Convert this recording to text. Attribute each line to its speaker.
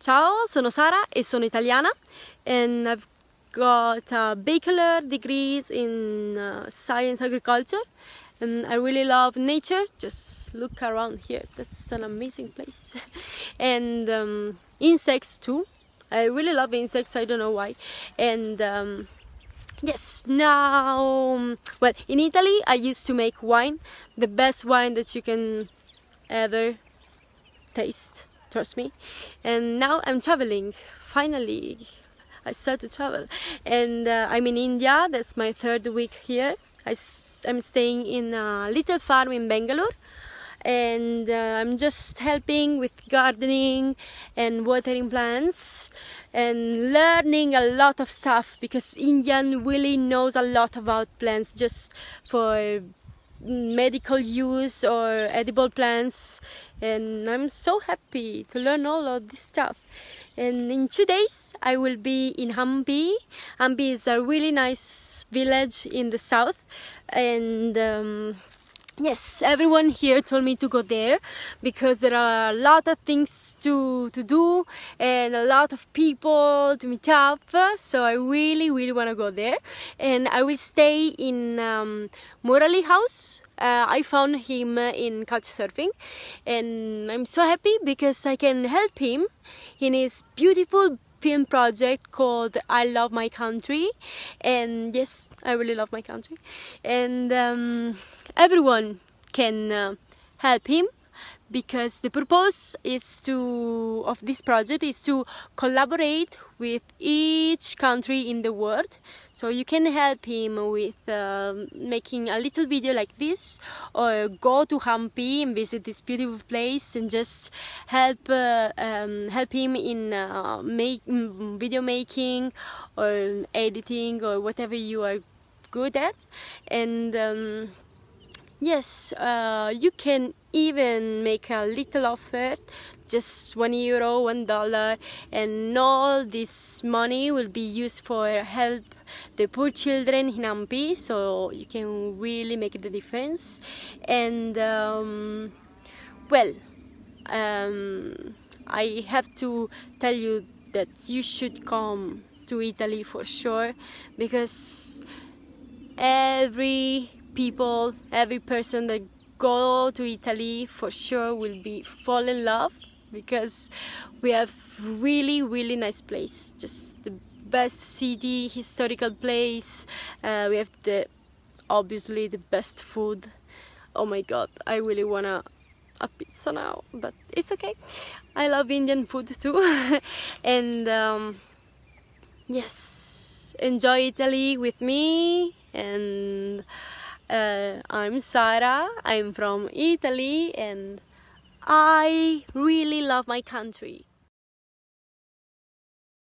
Speaker 1: Ciao, sono Sara e sono italiana and I've got a bachelor degrees in uh, science agriculture and I really love nature. Just look around here, that's an amazing place. and um, insects too. I really love insects, I don't know why. And um, yes, now, um, well, in Italy I used to make wine, the best wine that you can ever taste trust me and now i'm traveling finally i start to travel and uh, i'm in india that's my third week here I, am staying in a little farm in bangalore and uh, i'm just helping with gardening and watering plants and learning a lot of stuff because indian really knows a lot about plants just for medical use or edible plants and I'm so happy to learn all of this stuff and in two days I will be in Hambi Hambi is a really nice village in the south and um, yes everyone here told me to go there because there are a lot of things to to do and a lot of people to meet up so i really really want to go there and i will stay in um, morali house uh, I found him in couchsurfing and I'm so happy because I can help him in his beautiful film project called I Love My Country and yes I really love my country and um, everyone can uh, help him because the purpose is to of this project is to collaborate with each country in the world so you can help him with uh, making a little video like this or go to Hampi and visit this beautiful place and just help uh, um, help him in uh, make video making or editing or whatever you are good at and um, Yes, uh, you can even make a little offer, just one euro, one dollar, and all this money will be used for help the poor children in Ampi so you can really make the difference. And um, well, um, I have to tell you that you should come to Italy for sure, because every people, every person that go to Italy for sure will be fall in love because we have really really nice place just the best city historical place uh, we have the obviously the best food oh my god I really wanna a pizza now but it's okay I love Indian food too and um, yes enjoy Italy with me and uh, I'm Sara, I'm from Italy, and I really love my country.